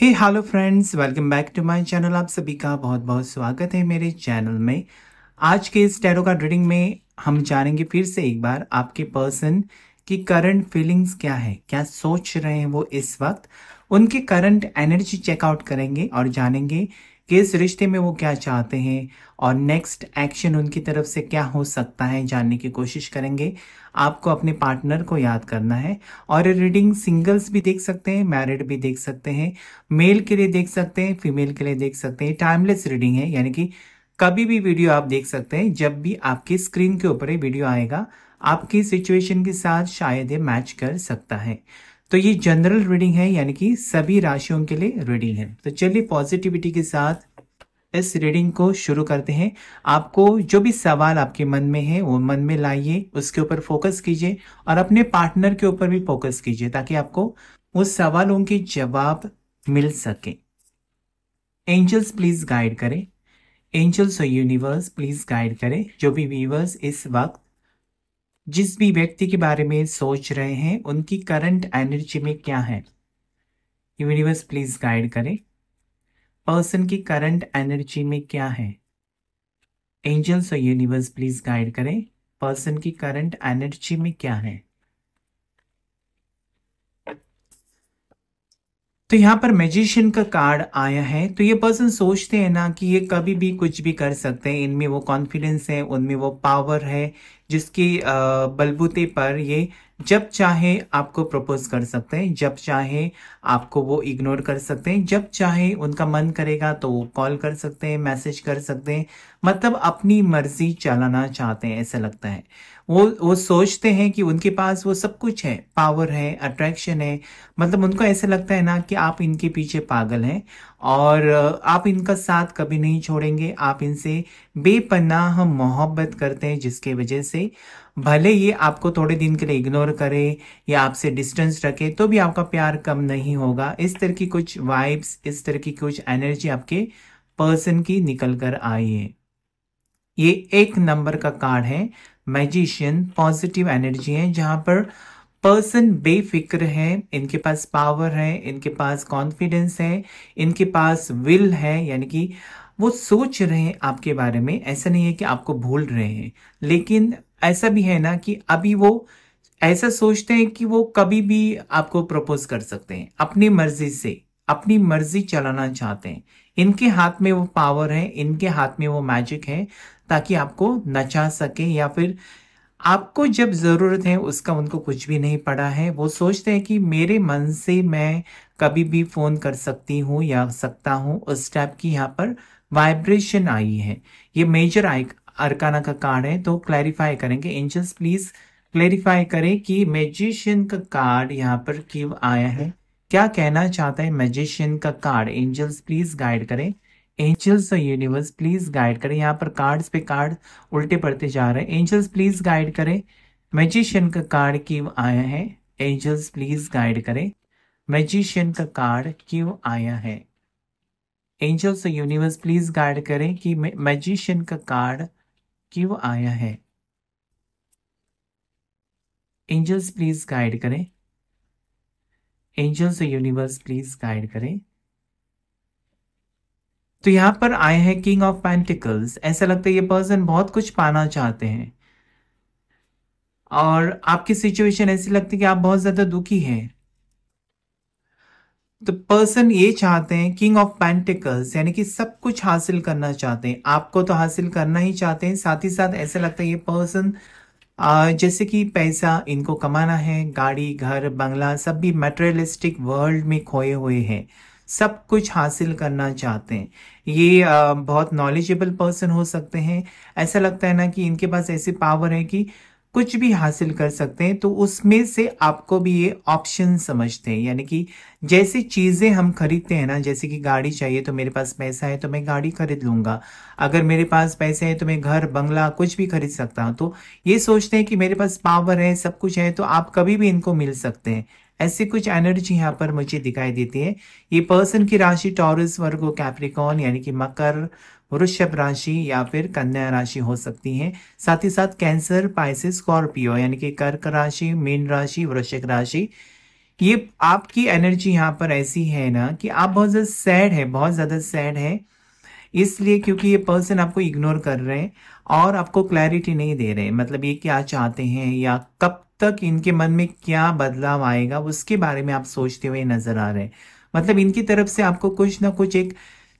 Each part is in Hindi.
hey hello friends welcome back to my channel आप सभी का बहुत बहुत स्वागत है मेरे चैनल में आज के इस टैरो कार्ड रीडिंग में हम जानेंगे फिर से एक बार आपके पर्सन की करंट फीलिंग्स क्या है क्या सोच रहे हैं वो इस वक्त उनके करंट एनर्जी चेकआउट करेंगे और जानेंगे किस रिश्ते में वो क्या चाहते हैं और नेक्स्ट एक्शन उनकी तरफ से क्या हो सकता है जानने की कोशिश करेंगे आपको अपने पार्टनर को याद करना है और रीडिंग सिंगल्स भी देख सकते हैं मैरिड भी देख सकते हैं मेल के लिए देख सकते हैं फीमेल के लिए देख सकते हैं टाइमलेस रीडिंग है यानी कि कभी भी वीडियो आप देख सकते हैं जब भी आपकी स्क्रीन के ऊपर वीडियो आएगा आपकी सिचुएशन के साथ शायद ये मैच कर सकता है तो ये जनरल रीडिंग है यानी कि सभी राशियों के लिए रीडिंग है तो चलिए पॉजिटिविटी के साथ इस रीडिंग को शुरू करते हैं आपको जो भी सवाल आपके मन में है वो मन में लाइए उसके ऊपर फोकस कीजिए और अपने पार्टनर के ऊपर भी फोकस कीजिए ताकि आपको उस सवालों के जवाब मिल सके एंजल्स प्लीज गाइड करें एंजल्स और यूनिवर्स प्लीज गाइड करें जो भी व्यूवर्स इस वक्त जिस भी व्यक्ति के बारे में सोच रहे हैं उनकी करंट एनर्जी में क्या है यूनिवर्स प्लीज गाइड करें पर्सन की करंट एनर्जी में क्या है एंजल्स और यूनिवर्स प्लीज गाइड करें पर्सन की करंट एनर्जी में क्या है तो यहाँ पर मैजिशियन का कार्ड आया है तो ये पर्सन सोचते हैं ना कि ये कभी भी कुछ भी कर सकते हैं इनमें वो कॉन्फिडेंस है उनमें वो पावर है जिसकी बलबूते पर ये जब चाहे आपको प्रपोज कर सकते हैं जब चाहे आपको वो इग्नोर कर सकते हैं जब चाहे उनका मन करेगा तो वो कॉल कर सकते हैं मैसेज कर सकते हैं मतलब अपनी मर्जी चलाना चाहते हैं ऐसा लगता है वो वो सोचते हैं कि उनके पास वो सब कुछ है पावर है अट्रैक्शन है मतलब उनको ऐसा लगता है ना कि आप इनके पीछे पागल हैं और आप इनका साथ कभी नहीं छोड़ेंगे आप इनसे बेपनाह मोहब्बत करते हैं जिसके वजह से भले ये आपको थोड़े दिन के लिए इग्नोर करे या आपसे डिस्टेंस रखे तो भी आपका प्यार कम नहीं होगा इस तरह की कुछ वाइब्स इस तरह की कुछ एनर्जी आपके पर्सन की निकल कर आई है ये एक नंबर का कार्ड है मैजिशियन पॉजिटिव एनर्जी है जहाँ पर पर्सन बेफिक्र है इनके पास पावर है इनके पास कॉन्फिडेंस है इनके पास विल है यानी कि वो सोच रहे हैं आपके बारे में ऐसा नहीं है कि आपको भूल रहे हैं लेकिन ऐसा भी है ना कि अभी वो ऐसा सोचते हैं कि वो कभी भी आपको प्रपोज कर सकते हैं अपनी मर्जी से अपनी मर्जी चलाना चाहते हैं इनके हाथ में वो पावर है इनके हाथ में वो मैजिक है ताकि आपको नचा सके या फिर आपको जब ज़रूरत है उसका उनको कुछ भी नहीं पड़ा है वो सोचते हैं कि मेरे मन से मैं कभी भी फ़ोन कर सकती हूँ या सकता हूँ उस टाइप की यहाँ पर वाइब्रेशन आई है ये मेजर आई अरकाना का कार्ड है तो क्लैरिफाई करेंगे एंजल्स प्लीज़ क्लैरिफाई करें कि मैजिशियन का कार्ड यहाँ पर क्यों आया है क्या कहना चाहता है मैजिशियन का कार्ड एंजल्स प्लीज़ गाइड करें एंजल्स और यूनिवर्स प्लीज गाइड करें यहाँ पर कार्ड्स पे कार्ड उल्टे पड़ते जा रहे हैं एंजल्स प्लीज गाइड करें मैजिशियन का कार्ड क्यों आया है एंजल्स प्लीज गाइड करें मैजिशियन का कार्ड क्यों आया है एंजल्स और यूनिवर्स प्लीज गाइड करें कि मैजिशियन का कार्ड क्यों आया है एंजल्स प्लीज गाइड करें एंजल्स यूनिवर्स प्लीज गाइड करें तो यहाँ पर आए हैं किंग ऑफ पेंटिकल्स ऐसा लगता है ये पर्सन बहुत कुछ पाना चाहते हैं और आपकी सिचुएशन ऐसी लगती है कि आप बहुत ज्यादा दुखी हैं तो पर्सन ये चाहते हैं किंग ऑफ पेंटिकल्स यानी कि सब कुछ हासिल करना चाहते हैं आपको तो हासिल करना ही चाहते हैं साथ ही साथ ऐसा लगता है ये पर्सन जैसे कि पैसा इनको कमाना है गाड़ी घर बंगला सब भी मेटेरियलिस्टिक वर्ल्ड में खोए हुए हैं सब कुछ हासिल करना चाहते हैं ये बहुत नॉलेजेबल पर्सन हो सकते हैं ऐसा लगता है ना कि इनके पास ऐसी पावर है कि कुछ भी हासिल कर सकते हैं तो उसमें से आपको भी ये ऑप्शन समझते हैं यानी कि जैसी चीज़ें हम खरीदते हैं ना जैसे कि गाड़ी चाहिए तो मेरे पास पैसा है तो मैं गाड़ी खरीद लूंगा अगर मेरे पास पैसे हैं तो मैं घर बंगला कुछ भी खरीद सकता हूँ तो ये सोचते हैं कि मेरे पास पावर है सब कुछ है तो आप कभी भी इनको मिल सकते हैं ऐसे कुछ एनर्जी यहाँ पर मुझे दिखाई देती है ये पर्सन की राशि टॉरस वर्गो कैप्रिकॉन यानी कि मकर वृषभ राशि या फिर कन्या राशि हो सकती है साथ ही साथ कैंसर पाइसिस स्कॉर्पियो यानी कि कर्क राशि मीन राशि वृषक राशि ये आपकी एनर्जी यहाँ पर ऐसी है ना कि आप बहुत ज़्यादा सैड है बहुत ज़्यादा सैड है इसलिए क्योंकि ये पर्सन आपको इग्नोर कर रहे हैं और आपको क्लैरिटी नहीं दे रहे मतलब ये क्या चाहते हैं या कब तक इनके मन में क्या बदलाव आएगा उसके बारे में आप सोचते हुए नजर आ रहे हैं मतलब इनकी तरफ से आपको कुछ ना कुछ एक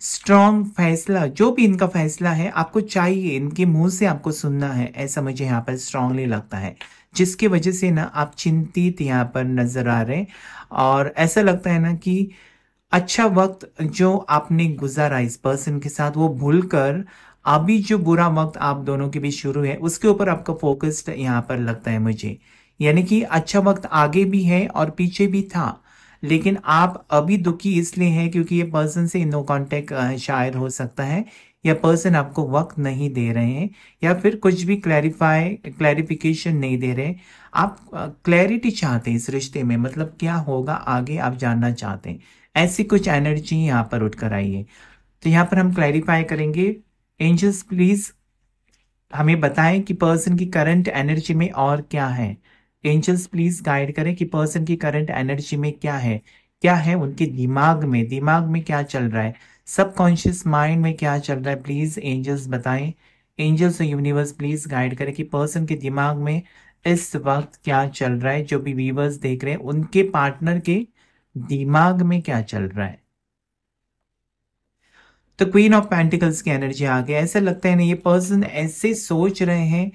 स्ट्रॉन्ग फैसला जो भी इनका फैसला है आपको चाहिए इनके मुंह से आपको सुनना है ऐसा मुझे यहाँ पर स्ट्रांगली लगता है जिसकी वजह से ना आप चिंतित यहाँ पर नजर आ रहे हैं और ऐसा लगता है ना कि अच्छा वक्त जो आपने गुजारा इस पर्सन के साथ वो भूल कर अभी जो बुरा वक्त आप दोनों के बीच शुरू है उसके ऊपर आपका फोकस्ड यहाँ पर लगता है मुझे यानी कि अच्छा वक्त आगे भी है और पीछे भी था लेकिन आप अभी दुखी इसलिए हैं क्योंकि ये पर्सन से नो कांटेक्ट शायद हो सकता है या पर्सन आपको वक्त नहीं दे रहे हैं या फिर कुछ भी क्लैरिफाई क्लैरिफिकेशन नहीं दे रहे आप क्लैरिटी चाहते हैं इस रिश्ते में मतलब क्या होगा आगे आप जानना चाहते हैं ऐसी कुछ एनर्जी यहाँ पर उठ कर आई है तो यहाँ पर हम क्लैरिफाई करेंगे एंजल्स प्लीज हमें बताएं कि पर्सन की करंट एनर्जी में और क्या है एंजल्स प्लीज गाइड करें कि पर्सन की करंट एनर्जी में क्या है क्या है उनके दिमाग में दिमाग में क्या चल रहा है सबकॉन्शियस माइंड में क्या चल रहा है प्लीज एंजल्स बताएं एंजल्स और यूनिवर्स प्लीज गाइड करें कि पर्सन के दिमाग में इस वक्त क्या चल रहा है जो भी व्यूवर्स देख रहे हैं उनके पार्टनर के दिमाग में क्या चल रहा है तो क्वीन ऑफ पैंटिकल्स की एनर्जी आ गया ऐसा लगता है ना ये पर्सन ऐसे सोच रहे हैं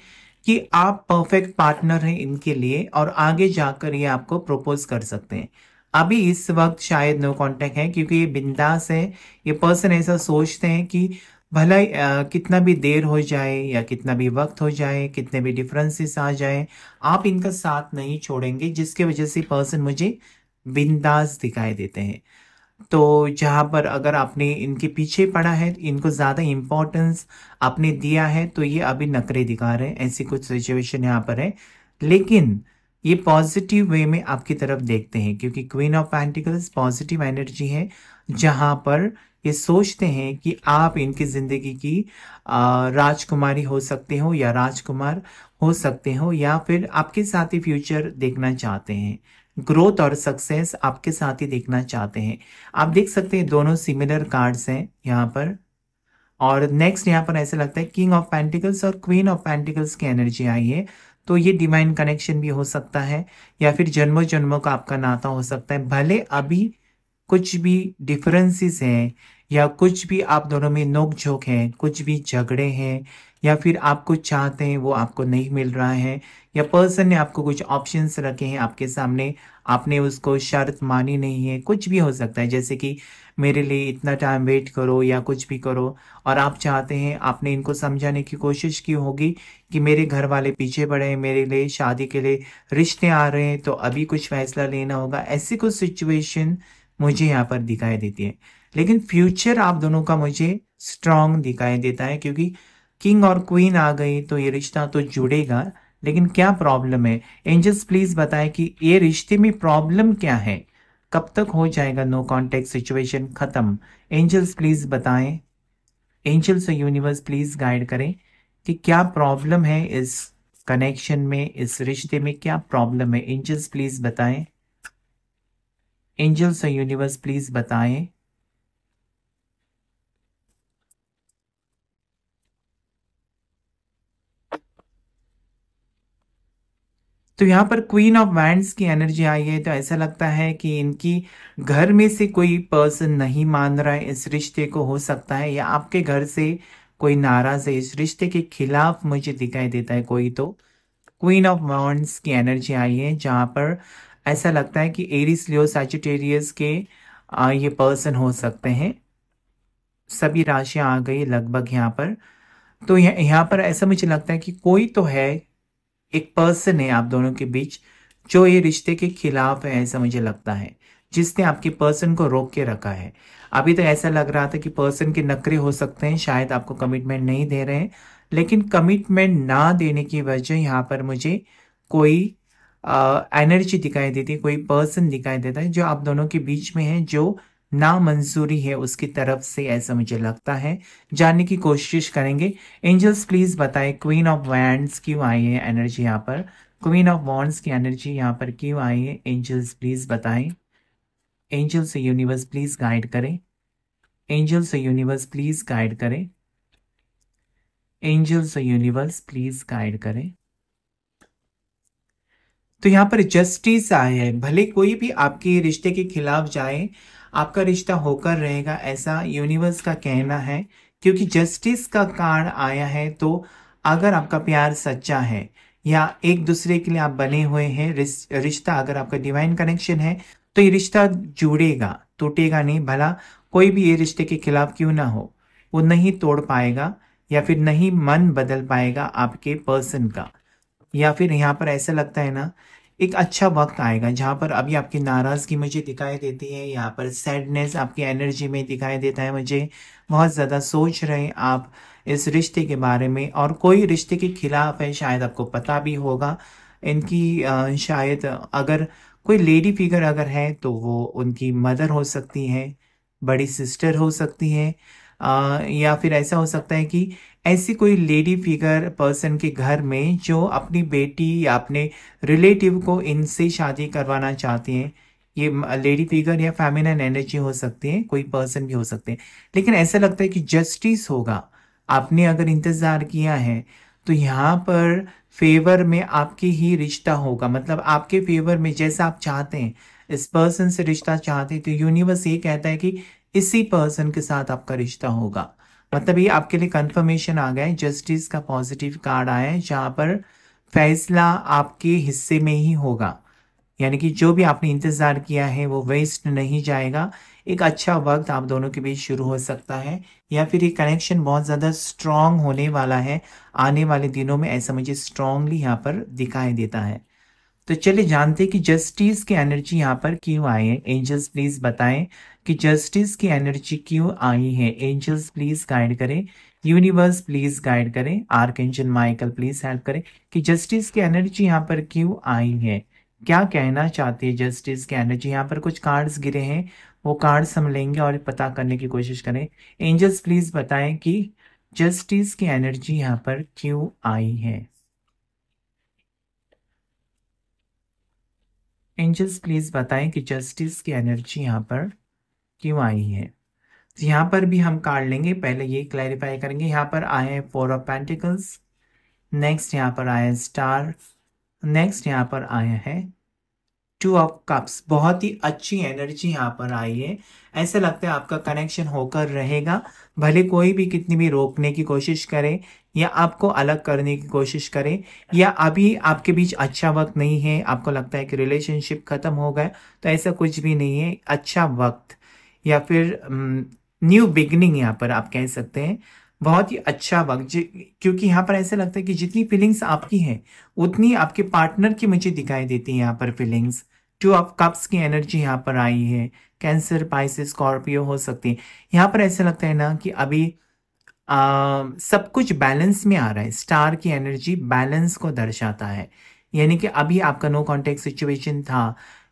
कि आप परफेक्ट पार्टनर हैं इनके लिए और आगे जाकर ये आपको प्रपोज कर सकते हैं अभी इस वक्त शायद नो कांटेक्ट है क्योंकि ये बिंदास है ये पर्सन ऐसा सोचते हैं कि भला आ, कितना भी देर हो जाए या कितना भी वक्त हो जाए कितने भी डिफरेंसेस आ जाए आप इनका साथ नहीं छोड़ेंगे जिसके वजह से पर्सन मुझे बिंदास दिखाई देते हैं तो जहाँ पर अगर आपने इनके पीछे पड़ा है इनको ज़्यादा इम्पोर्टेंस आपने दिया है तो ये अभी नकरे दिखा रहे हैं ऐसी कुछ सिचुएशन यहाँ पर है लेकिन ये पॉजिटिव वे में आपकी तरफ देखते हैं क्योंकि queen of pentacles positive energy है जहाँ पर ये सोचते हैं कि आप इनकी ज़िंदगी की राजकुमारी हो सकते हो या राजकुमार हो सकते हो या फिर आपके साथ ही फ्यूचर देखना चाहते हैं ग्रोथ और सक्सेस आपके साथ ही देखना चाहते हैं आप देख सकते हैं दोनों सिमिलर कार्ड्स हैं यहाँ पर और नेक्स्ट यहाँ पर ऐसा लगता है किंग ऑफ पेंटिकल्स और क्वीन ऑफ पेंटिकल्स की एनर्जी आई है तो ये डिवाइन कनेक्शन भी हो सकता है या फिर जन्मों जन्मों का आपका नाता हो सकता है भले अभी कुछ भी डिफरेंसेस हैं या कुछ भी आप दोनों में नोक झोंक है कुछ भी झगड़े हैं या फिर आप कुछ चाहते हैं वो आपको नहीं मिल रहा है या पर्सन ने आपको कुछ ऑप्शंस रखे हैं आपके सामने आपने उसको शर्त मानी नहीं है कुछ भी हो सकता है जैसे कि मेरे लिए इतना टाइम वेट करो या कुछ भी करो और आप चाहते हैं आपने इनको समझाने की कोशिश की होगी कि मेरे घर वाले पीछे पड़े हैं मेरे लिए शादी के लिए रिश्ते आ रहे हैं तो अभी कुछ फैसला लेना होगा ऐसी कुछ सिचुएशन मुझे यहाँ पर दिखाई देती है लेकिन फ्यूचर आप दोनों का मुझे स्ट्रांग दिखाई देता है क्योंकि किंग और क्वीन आ गई तो ये रिश्ता तो जुड़ेगा लेकिन क्या प्रॉब्लम है एंजल्स प्लीज बताएं कि ये रिश्ते में प्रॉब्लम क्या है कब तक हो जाएगा नो कॉन्टेक्ट सिचुएशन खत्म एंजल्स प्लीज बताएं एंजल्स और यूनिवर्स प्लीज गाइड करें कि क्या प्रॉब्लम है इस कनेक्शन में इस रिश्ते में क्या प्रॉब्लम है एंजल्स प्लीज बताएं एंजल्स और यूनिवर्स प्लीज बताएं तो यहाँ पर क्वीन ऑफ वैंड की एनर्जी आई है तो ऐसा लगता है कि इनकी घर में से कोई पर्सन नहीं मान रहा है इस रिश्ते को हो सकता है या आपके घर से कोई नाराज है इस रिश्ते के खिलाफ मुझे दिखाई देता है कोई तो क्वीन ऑफ वॉन्ड्स की एनर्जी आई है जहाँ पर ऐसा लगता है कि एरिस लियो सैजिटेरियस के आ, ये पर्सन हो सकते हैं सभी राशियाँ आ गई लगभग यहाँ पर तो यह, यहाँ पर ऐसा मुझे लगता है कि कोई तो है एक पर्सन है आप दोनों के बीच जो ये रिश्ते के खिलाफ है ऐसा मुझे लगता है जिसने आपके पर्सन को रोक के रखा है अभी तो ऐसा लग रहा था कि पर्सन के नखरे हो सकते हैं शायद आपको कमिटमेंट नहीं दे रहे हैं लेकिन कमिटमेंट ना देने की वजह यहाँ पर मुझे कोई एनर्जी दिखाई देती है कोई पर्सन दिखाई देता है जो आप दोनों के बीच में है जो नामंजूरी है उसकी तरफ से ऐसा मुझे लगता है जानने की कोशिश करेंगे एंजल्स प्लीज बताएं क्वीन ऑफ वैंड्स क्यों आई है एनर्जी यहाँ पर क्वीन ऑफ वॉन्ड्स की एनर्जी यहाँ पर क्यों आई है एंजल्स प्लीज बताएं एंजल्स यूनिवर्स प्लीज गाइड करें एंजल्स यूनिवर्स प्लीज गाइड करें एंजल्स यूनिवर्स प्लीज गाइड करें तो यहाँ पर जस्टिस आए हैं भले कोई भी आपके रिश्ते के खिलाफ जाए आपका रिश्ता होकर रहेगा ऐसा यूनिवर्स का कहना है क्योंकि जस्टिस का कार्ड आया है तो अगर आपका प्यार सच्चा है या एक दूसरे के लिए आप बने हुए हैं रिश्ता अगर आपका डिवाइन कनेक्शन है तो ये रिश्ता जुड़ेगा टूटेगा नहीं भला कोई भी ये रिश्ते के खिलाफ क्यों ना हो वो नहीं तोड़ पाएगा या फिर नहीं मन बदल पाएगा आपके पर्सन का या फिर यहाँ पर ऐसा लगता है ना एक अच्छा वक्त आएगा जहाँ पर अभी आपकी नाराज़गी मुझे दिखाई देती है यहाँ पर सैडनेस आपकी एनर्जी में दिखाई देता है मुझे बहुत ज़्यादा सोच रहे हैं आप इस रिश्ते के बारे में और कोई रिश्ते के खिलाफ है शायद आपको पता भी होगा इनकी शायद अगर कोई लेडी फिगर अगर है तो वो उनकी मदर हो सकती है बड़ी सिस्टर हो सकती है या फिर ऐसा हो सकता है कि ऐसी कोई लेडी फिगर पर्सन के घर में जो अपनी बेटी या अपने रिलेटिव को इनसे शादी करवाना चाहती हैं ये लेडी फिगर या फेमिनन एनर्जी हो सकती है कोई पर्सन भी हो सकते हैं लेकिन ऐसा लगता है कि जस्टिस होगा आपने अगर इंतज़ार किया है तो यहाँ पर फेवर में आपके ही रिश्ता होगा मतलब आपके फेवर में जैसा आप चाहते हैं इस पर्सन से रिश्ता चाहते हैं तो यूनिवर्स ये कहता है कि इसी पर्सन के साथ आपका रिश्ता होगा मतलब ये आपके लिए कंफर्मेशन आ गया है जस्टिस का पॉजिटिव कार्ड आया है जहाँ पर फैसला आपके हिस्से में ही होगा यानी कि जो भी आपने इंतज़ार किया है वो वेस्ट नहीं जाएगा एक अच्छा वक्त आप दोनों के बीच शुरू हो सकता है या फिर ये कनेक्शन बहुत ज़्यादा स्ट्रांग होने वाला है आने वाले दिनों में ऐसा मुझे स्ट्रांगली यहाँ पर दिखाई देता है तो चलिए जानते कि जस्टिस की एनर्जी यहाँ पर क्यों आई है एंजल्स प्लीज बताएं कि जस्टिस की एनर्जी क्यों आई है एंजल्स प्लीज गाइड करें यूनिवर्स प्लीज गाइड करें archangel Michael please help करें कि जस्टिस की एनर्जी यहाँ पर क्यों आई है क्या कहना चाहती है जस्टिस की एनर्जी यहाँ पर कुछ कार्ड्स गिरे हैं वो कार्ड्स हम लेंगे और पता करने की कोशिश करें एंजल्स प्लीज बताएं कि जस्टिस की एनर्जी यहाँ पर क्यों आई है एंजल्स प्लीज़ बताएं कि जस्टिस की एनर्जी यहाँ पर क्यों आई है तो यहाँ पर भी हम काट लेंगे पहले ये क्लैरिफाई करेंगे यहाँ पर आए हैं फोर ऑफ पेंटिकल्स नेक्स्ट यहाँ पर आए स्टार नेक्स्ट यहाँ पर आया है टू ऑफ कप्स बहुत ही अच्छी एनर्जी यहाँ पर आई है ऐसा लगता है आपका कनेक्शन होकर रहेगा भले कोई भी कितनी भी रोकने की कोशिश करे या आपको अलग करने की कोशिश करे या अभी आपके बीच अच्छा वक्त नहीं है आपको लगता है कि रिलेशनशिप खत्म हो गया तो ऐसा कुछ भी नहीं है अच्छा वक्त या फिर न्यू बिगनिंग यहाँ पर आप कह सकते हैं बहुत ही अच्छा वक्त क्योंकि यहाँ पर ऐसा लगता है कि जितनी फीलिंग्स आपकी हैं उतनी आपके पार्टनर की मुझे दिखाई देती है यहाँ पर फीलिंग्स टू ऑफ कप्स की एनर्जी यहाँ पर आई है कैंसर पाइस स्कॉर्पियो हो सकती है यहाँ पर ऐसा लगता है ना कि अभी आ, सब कुछ बैलेंस में आ रहा है स्टार की एनर्जी बैलेंस को दर्शाता है यानी कि अभी आपका नो कॉन्टेक्ट सिचुएशन था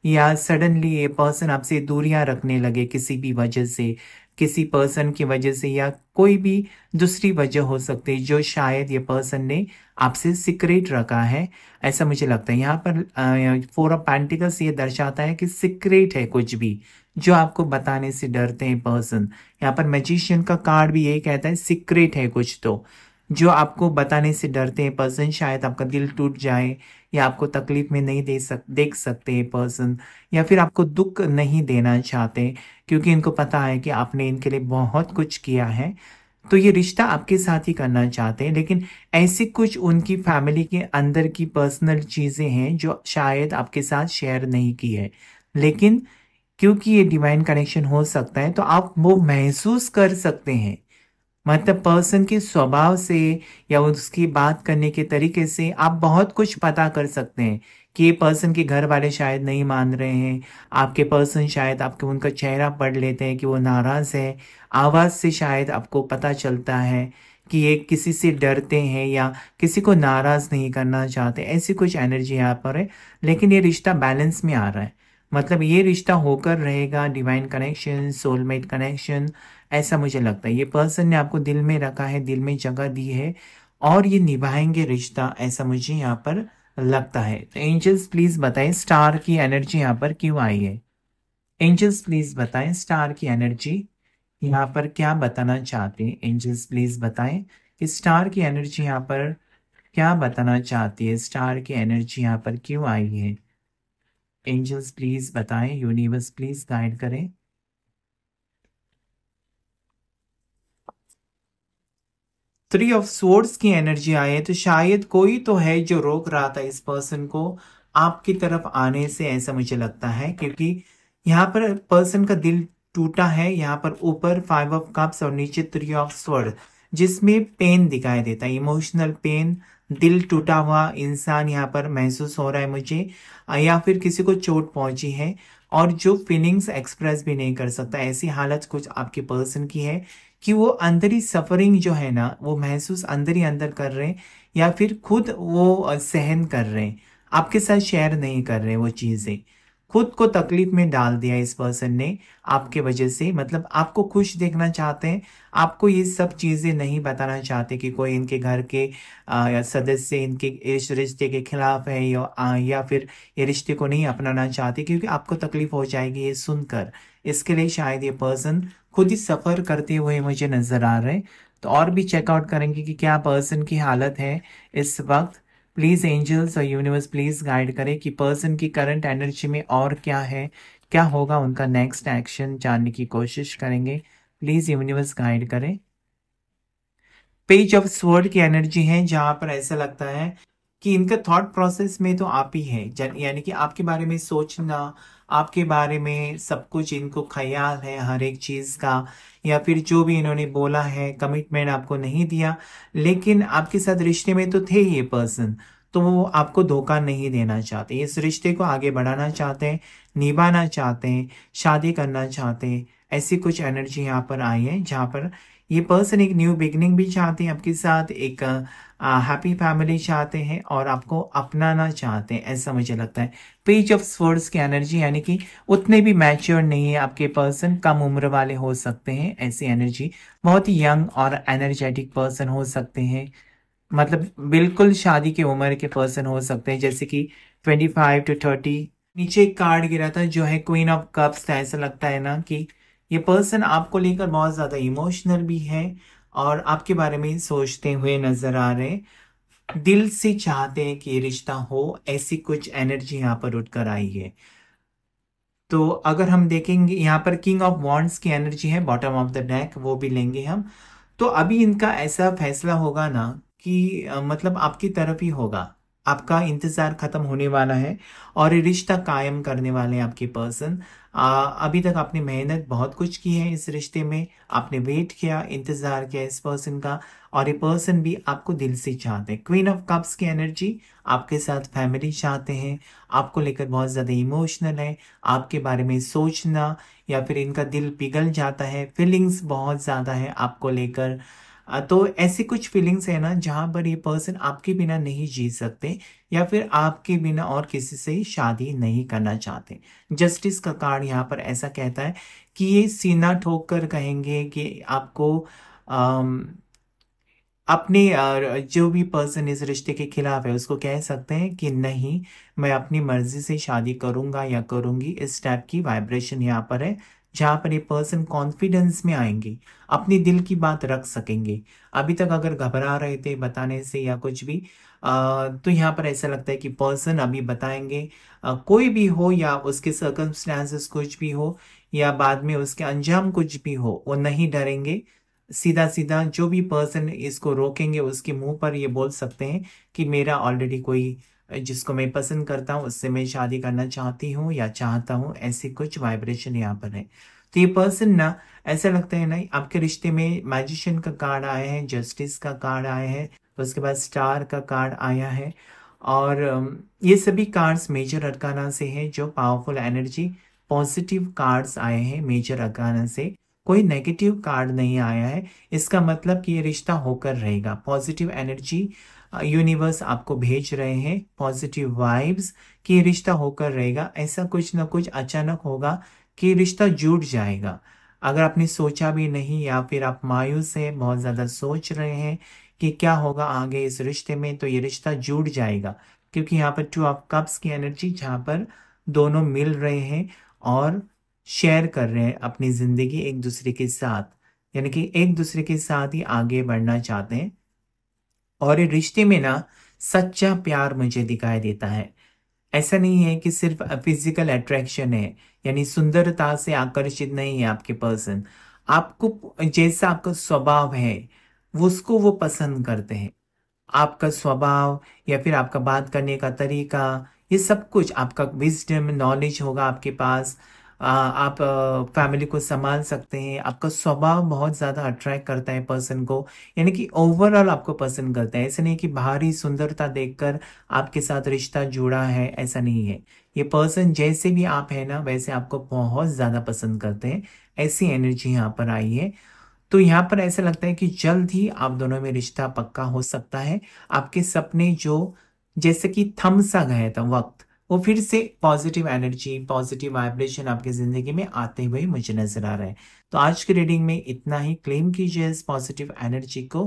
या सडनली ये पर्सन आपसे दूरियां रखने लगे किसी भी वजह से किसी पर्सन की वजह से या कोई भी दूसरी वजह हो सकती है जो शायद ये पर्सन ने आपसे सिक्रेट रखा है ऐसा मुझे लगता है यहाँ पर फोर ऑफ पैंटिकल्स ये दर्शाता है कि सिक्रेट है कुछ भी जो आपको बताने से डरते हैं पर्सन यहाँ पर मैजिशियन का कार्ड भी यही कहता है सिक्रेट है कुछ तो जो आपको बताने से डरते हैं पर्सन शायद आपका दिल टूट जाए या आपको तकलीफ में नहीं दे सक देख सकते हैं पर्सन या फिर आपको दुख नहीं देना चाहते क्योंकि इनको पता है कि आपने इनके लिए बहुत कुछ किया है तो ये रिश्ता आपके साथ ही करना चाहते हैं लेकिन ऐसी कुछ उनकी फैमिली के अंदर की पर्सनल चीज़ें हैं जो शायद आपके साथ शेयर नहीं की है लेकिन क्योंकि ये डिवाइन कनेक्शन हो सकता है तो आप वो महसूस कर सकते हैं मतलब पर्सन के स्वभाव से या उसकी बात करने के तरीके से आप बहुत कुछ पता कर सकते हैं कि ये पर्सन के घर वाले शायद नहीं मान रहे हैं आपके पर्सन शायद आपके उनका चेहरा पढ़ लेते हैं कि वो नाराज़ है आवाज़ से शायद आपको पता चलता है कि ये किसी से डरते हैं या किसी को नाराज़ नहीं करना चाहते ऐसी कुछ एनर्जी यहाँ पर है लेकिन ये रिश्ता बैलेंस में आ रहा है मतलब ये रिश्ता होकर रहेगा डिवाइन कनेक्शन सोलमेट कनेक्शन ऐसा मुझे लगता है ये पर्सन ने आपको दिल में रखा है दिल में जगह दी है और ये निभाएंगे रिश्ता ऐसा मुझे यहाँ पर लगता है तो एंजल्स प्लीज बताएं स्टार की एनर्जी यहाँ पर क्यों आई है एंजल्स प्लीज बताएं स्टार की एनर्जी यहाँ पर क्या बताना चाहते हैं एंजल्स प्लीज बताएं कि स्टार की एनर्जी यहाँ पर क्या बताना चाहती है स्टार की एनर्जी यहाँ पर क्यों आई है एंजल्स प्लीज बताएं यूनिवर्स प्लीज गाइड करें थ्री ऑफ स्वर्ड्स की एनर्जी आए तो शायद कोई तो है जो रोक रहा था इस पर्सन को आपकी तरफ आने से ऐसा मुझे लगता है क्योंकि यहाँ पर पर्सन का दिल टूटा है यहाँ पर ऊपर फाइव ऑफ कप्स और नीचे थ्री ऑफ स्वर्ड जिसमें पेन दिखाई देता है इमोशनल पेन दिल टूटा हुआ इंसान यहाँ पर महसूस हो रहा है मुझे या फिर किसी को चोट पहुंची है और जो फीलिंग्स एक्सप्रेस भी नहीं कर सकता ऐसी हालत कुछ आपके पर्सन की है कि वो अंदर ही सफरिंग जो है ना वो महसूस अंदर ही अंदर कर रहे हैं या फिर खुद वो सहन कर रहे हैं आपके साथ शेयर नहीं कर रहे वो चीज़ें खुद को तकलीफ में डाल दिया इस पर्सन ने आपके वजह से मतलब आपको खुश देखना चाहते हैं आपको ये सब चीज़ें नहीं बताना चाहते कि कोई इनके घर के सदस्य इनके इस रिश्ते के खिलाफ है या, आ, या फिर ये रिश्ते को नहीं अपनाना चाहते क्योंकि आपको तकलीफ हो जाएगी ये सुनकर इसके लिए शायद ये पर्सन खुद ही सफ़र करते हुए मुझे नज़र आ रहे हैं तो और भी चेकआउट करेंगे कि क्या पर्सन की हालत है इस वक्त प्लीज़ एंजल्स और यूनिवर्स प्लीज़ गाइड करें कि पर्सन की करंट एनर्जी में और क्या है क्या होगा उनका नेक्स्ट एक्शन जानने की कोशिश करेंगे प्लीज़ यूनिवर्स गाइड करें पेज ऑफ स्वर्ड की एनर्जी है जहां पर ऐसा लगता है कि इनका थॉट प्रोसेस में तो आप ही है यानी कि आपके बारे में सोचना आपके बारे में सब कुछ इनको ख्याल है हर एक चीज़ का या फिर जो भी इन्होंने बोला है कमिटमेंट आपको नहीं दिया लेकिन आपके साथ रिश्ते में तो थे ये पर्सन तो वो आपको धोखा नहीं देना चाहते इस रिश्ते को आगे बढ़ाना चाहते हैं निभाना चाहते हैं शादी करना चाहते हैं ऐसी कुछ एनर्जी यहाँ पर आई है जहाँ पर ये पर्सन एक न्यू बिगनिंग भी चाहते हैं आपके साथ एक हैप्पी फैमिली चाहते हैं और आपको अपनाना चाहते हैं ऐसा मुझे लगता है पेज ऑफ स्वर्ड्स की एनर्जी यानी कि उतने भी मैच्योर नहीं है आपके पर्सन कम उम्र वाले हो सकते हैं ऐसी एनर्जी बहुत ही यंग और एनर्जेटिक पर्सन हो सकते हैं मतलब बिल्कुल शादी के उम्र के पर्सन हो सकते हैं जैसे कि ट्वेंटी फाइव टू थर्टी नीचे एक कार्ड गिरा था जो है क्वीन ऑफ कप्स ऐसा लगता है ना कि ये पर्सन आपको लेकर बहुत ज़्यादा इमोशनल भी है और आपके बारे में सोचते हुए नजर आ रहे दिल से चाहते हैं कि ये रिश्ता हो ऐसी कुछ एनर्जी यहाँ पर उठकर आई है तो अगर हम देखेंगे यहाँ पर किंग ऑफ वॉन्ड्स की एनर्जी है बॉटम ऑफ द डेक वो भी लेंगे हम तो अभी इनका ऐसा फैसला होगा ना कि मतलब आपकी तरफ ही होगा आपका इंतज़ार ख़त्म होने वाला है और ये रिश्ता कायम करने वाले हैं आपके पर्सन अभी तक आपने मेहनत बहुत कुछ की है इस रिश्ते में आपने वेट किया इंतज़ार किया इस पर्सन का और ये पर्सन भी आपको दिल से चाहते हैं क्वीन ऑफ कप्स की एनर्जी आपके साथ फैमिली चाहते हैं आपको लेकर बहुत ज़्यादा इमोशनल है आपके बारे में सोचना या फिर इनका दिल पिघल जाता है फीलिंग्स बहुत ज़्यादा है आपको लेकर तो ऐसी कुछ फीलिंग्स है ना जहाँ पर ये पर्सन आपके बिना नहीं जी सकते या फिर आपके बिना और किसी से शादी नहीं करना चाहते जस्टिस का कार्ड यहाँ पर ऐसा कहता है कि ये सीना ठोक कर कहेंगे कि आपको आ, अपने जो भी पर्सन इस रिश्ते के खिलाफ है उसको कह सकते हैं कि नहीं मैं अपनी मर्जी से शादी करूँगा या करूंगी इस टाइप की वाइब्रेशन यहाँ पर है जहाँ पर ये पर्सन कॉन्फिडेंस में आएंगे अपने दिल की बात रख सकेंगे अभी तक अगर घबरा रहे थे बताने से या कुछ भी आ, तो यहाँ पर ऐसा लगता है कि पर्सन अभी बताएंगे आ, कोई भी हो या उसके सर्कमस्टांसेस कुछ भी हो या बाद में उसके अंजाम कुछ भी हो वो नहीं डरेंगे सीधा सीधा जो भी पर्सन इसको रोकेंगे उसके मुंह पर ये बोल सकते हैं कि मेरा ऑलरेडी कोई जिसको मैं पसंद करता हूँ उससे मैं शादी करना चाहती हूँ या चाहता हूँ ऐसे कुछ वाइब्रेशन यहाँ पर है तो ये पर्सन ना ऐसा लगता है ना आपके रिश्ते में मैजिशियन का कार्ड आया है जस्टिस का कार्ड आया है तो उसके बाद स्टार का कार्ड आया है और ये सभी कार्ड्स मेजर अरकाना से हैं जो पावरफुल एनर्जी पॉजिटिव कार्ड्स आए हैं मेजर अरकाना से कोई नेगेटिव कार्ड नहीं आया है इसका मतलब कि ये रिश्ता होकर रहेगा पॉजिटिव एनर्जी यूनिवर्स आपको भेज रहे हैं पॉजिटिव वाइब्स कि रिश्ता होकर रहेगा ऐसा कुछ ना कुछ अचानक होगा कि रिश्ता जुड़ जाएगा अगर आपने सोचा भी नहीं या फिर आप मायूस है बहुत ज़्यादा सोच रहे हैं कि क्या होगा आगे इस रिश्ते में तो ये रिश्ता जुड़ जाएगा क्योंकि यहाँ पर टू ऑफ कप्स की एनर्जी जहाँ पर दोनों मिल रहे हैं और शेयर कर रहे हैं अपनी ज़िंदगी एक दूसरे के साथ यानी कि एक दूसरे के साथ ही आगे बढ़ना चाहते हैं और ये रिश्ते में ना सच्चा प्यार मुझे दिखाई देता है ऐसा नहीं है कि सिर्फ फिजिकल अट्रैक्शन है यानी सुंदरता से आकर्षित नहीं है आपके पर्सन आपको जैसा आपका स्वभाव है वो उसको वो पसंद करते हैं आपका स्वभाव या फिर आपका बात करने का तरीका ये सब कुछ आपका विजडम नॉलेज होगा आपके पास आप फैमिली को संभाल सकते हैं आपका स्वभाव बहुत ज़्यादा अट्रैक्ट करता है पर्सन को यानी कि ओवरऑल आपको पसंद करता है ऐसा नहीं कि बाहरी सुंदरता देखकर आपके साथ रिश्ता जुड़ा है ऐसा नहीं है ये पर्सन जैसे भी आप है ना वैसे आपको बहुत ज़्यादा पसंद करते हैं ऐसी एनर्जी यहाँ पर आई है तो यहाँ पर ऐसा लगता है कि जल्द ही आप दोनों में रिश्ता पक्का हो सकता है आपके सपने जो जैसे कि थम सा गया था वक्त वो फिर से पॉजिटिव एनर्जी पॉजिटिव वाइब्रेशन आपकी ज़िंदगी में आते हुए मुझे नज़र आ रहा है तो आज की रीडिंग में इतना ही क्लेम कीजिए इस पॉजिटिव एनर्जी को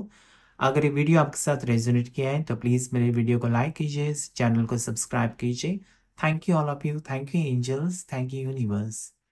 अगर ये वीडियो आपके साथ रेजोनेट किया है तो प्लीज़ मेरे वीडियो को लाइक कीजिए इस चैनल को सब्सक्राइब कीजिए thank you all of you thank you angels thank you universe